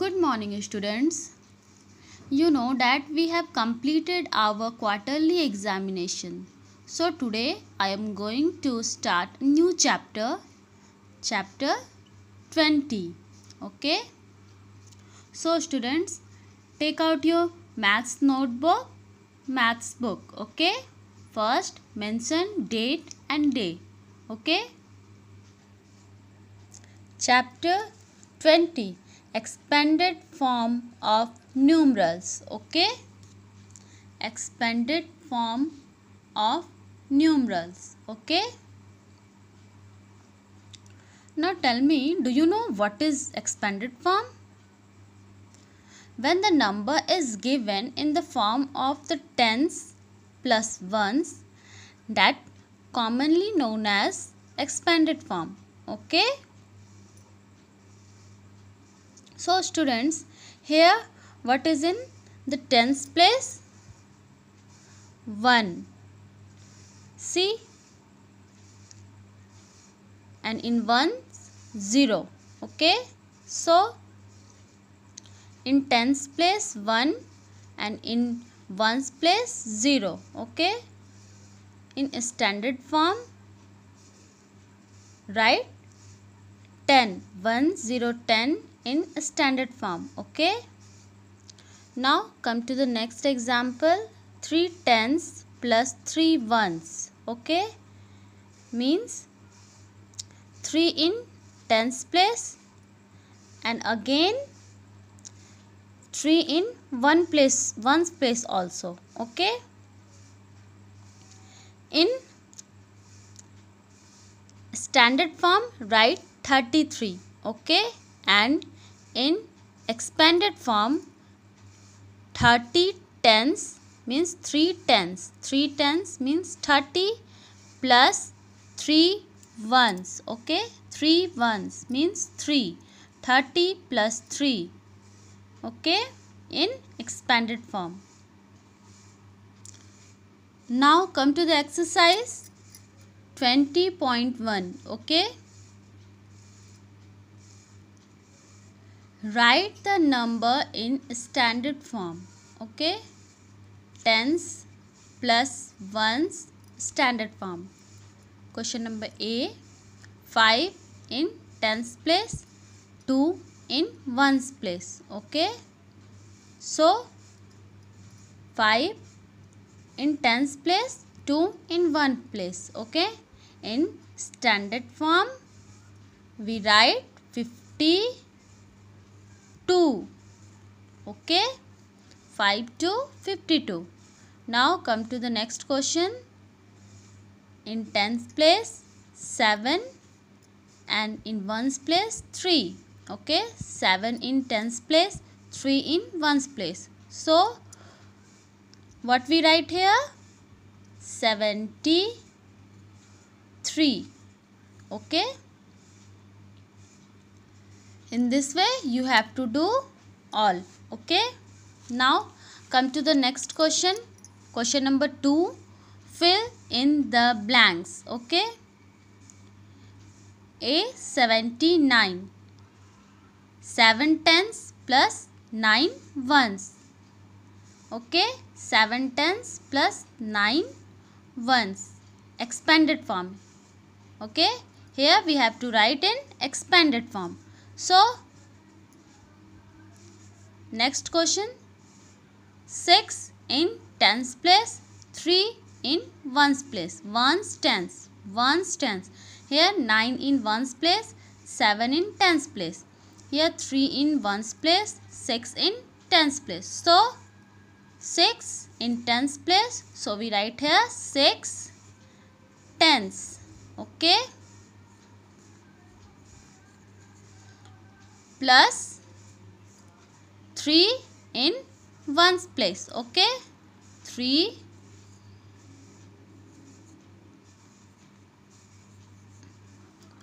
Good morning students. You know that we have completed our quarterly examination. So today I am going to start new chapter, chapter 20. Okay. So students, take out your maths notebook, maths book. Okay. First mention date and day. Okay. Chapter 20 expanded form of numerals okay expanded form of numerals okay now tell me do you know what is expanded form when the number is given in the form of the tens plus ones that commonly known as expanded form okay so students here what is in the tens place? 1. See and in 1 0 okay so in tens place 1 and in ones place 0 okay in standard form right 10 1 0 10 in standard form okay now come to the next example 3 tens plus 3 ones okay means 3 in tens place and again 3 in one place ones place also okay in standard form write 33 okay and in expanded form 30 tens means 3 tens 3 tens means 30 plus 3 ones okay 3 ones means 3 30 plus 3 okay in expanded form now come to the exercise 20.1 okay write the number in standard form okay tens plus ones standard form question number a 5 in tens place 2 in ones place okay so 5 in tens place 2 in one place okay in standard form we write 50 2 okay 5 to 52 now come to the next question in tens place 7 and in ones place 3 okay 7 in tens place 3 in ones place so what we write here 73 okay in this way you have to do all okay now come to the next question question number 2 fill in the blanks okay a 79 7 tens plus 9 ones okay 7 tens plus 9 ones expanded form okay here we have to write in expanded form so next question 6 in tens place 3 in ones place ones tens ones tens here 9 in ones place 7 in tens place here 3 in ones place 6 in tens place so 6 in tens place so we write here 6 tens okay plus 3 in 1's place. Okay. 3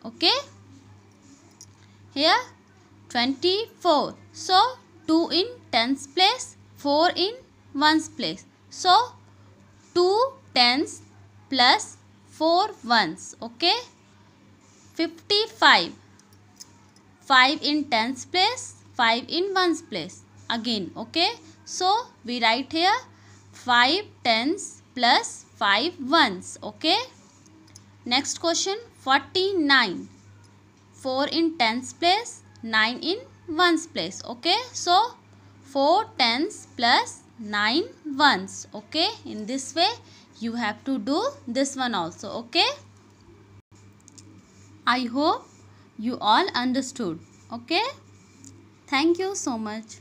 okay here 24 so 2 in tens place 4 in ones place so 2 tens plus 4 ones okay 55 5 in tens place, 5 in ones place. Again, okay. So, we write here 5 tens plus 5 ones, okay. Next question, 49. 4 in tens place, 9 in ones place, okay. So, 4 tens plus 9 ones, okay. In this way, you have to do this one also, okay. I hope you all understood okay thank you so much